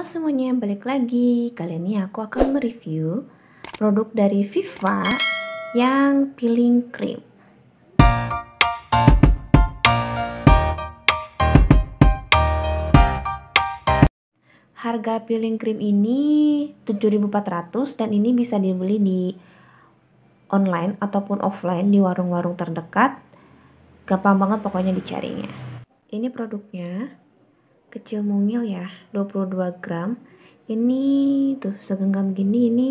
Halo semuanya, balik lagi. Kali ini aku akan mereview produk dari Viva yang peeling cream. Harga peeling cream ini 7.400 dan ini bisa dibeli di online ataupun offline di warung-warung terdekat. Gampang banget pokoknya dicarinya. Ini produknya kecil mungil ya 22 gram ini tuh segenggam gini ini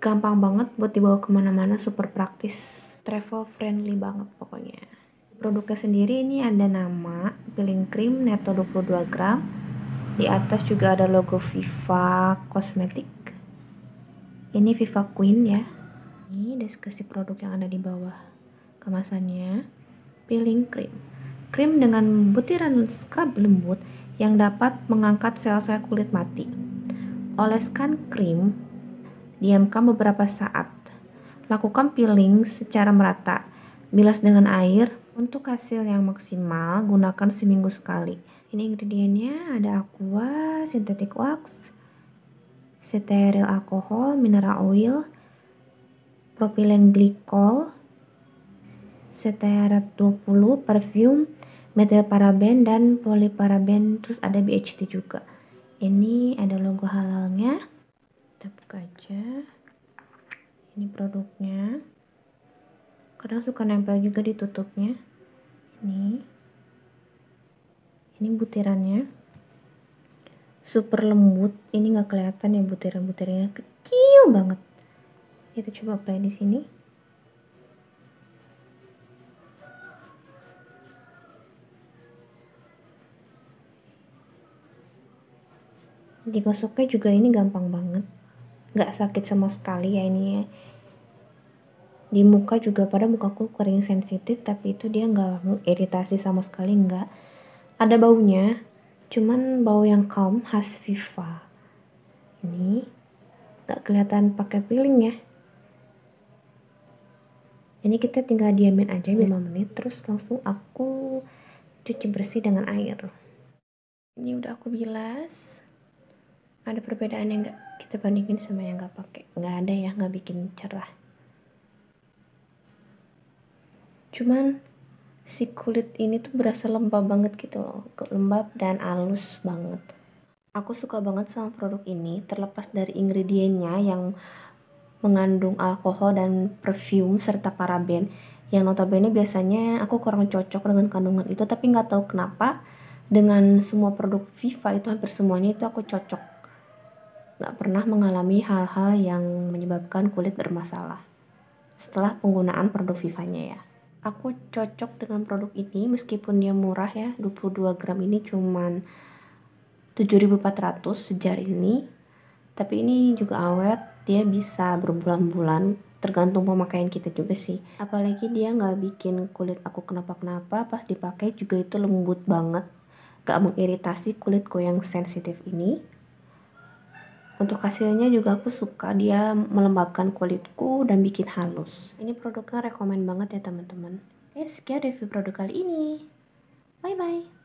gampang banget buat dibawa kemana-mana super praktis travel friendly banget pokoknya produknya sendiri ini ada nama peeling cream neto 22 gram di atas juga ada logo Viva Cosmetic ini Viva Queen ya ini deskripsi produk yang ada di bawah kemasannya peeling cream cream dengan butiran scrub lembut yang dapat mengangkat sel-sel kulit mati. Oleskan krim, diamkan beberapa saat. Lakukan peeling secara merata, bilas dengan air. Untuk hasil yang maksimal, gunakan seminggu sekali. Ini ingredientnya ada aqua, synthetic wax, steril alcohol, mineral oil, propylene glycol, steril 20, perfume paraben dan poliparaben terus ada BHT juga ini ada logo halalnya kita buka aja ini produknya kadang suka nempel juga ditutupnya ini ini butirannya super lembut ini nggak kelihatan ya butiran-butirannya kecil banget kita coba apply di sini digosoknya juga ini gampang banget nggak sakit sama sekali ya ini ya di muka juga pada mukaku kering sensitif tapi itu dia nggak iritasi sama sekali nggak ada baunya cuman bau yang calm khas Viva ini nggak kelihatan pakai peeling ya ini kita tinggal diamin aja 5 menit terus langsung aku cuci bersih dengan air ini udah aku bilas ada perbedaan yang nggak kita bandingin sama yang nggak pakai nggak ada ya nggak bikin cerah cuman si kulit ini tuh berasa lembab banget gitu loh lembab dan halus banget aku suka banget sama produk ini terlepas dari ingredientnya yang mengandung alkohol dan perfume serta paraben yang notabene biasanya aku kurang cocok dengan kandungan itu tapi nggak tahu kenapa dengan semua produk Viva itu hampir semuanya itu aku cocok nggak pernah mengalami hal-hal yang menyebabkan kulit bermasalah. Setelah penggunaan produk Vivanya ya. Aku cocok dengan produk ini meskipun dia murah ya, 22 gram ini cuman 7400 sejar ini. Tapi ini juga awet, dia bisa berbulan-bulan tergantung pemakaian kita juga sih apalagi dia nggak bikin kulit aku kenapa-kenapa pas dipakai juga itu lembut banget gak mengiritasi kulitku yang sensitif ini untuk hasilnya juga aku suka, dia melembabkan kulitku dan bikin halus. Ini produknya rekomen banget ya teman-teman. Oke, sekian review produk kali ini. Bye-bye.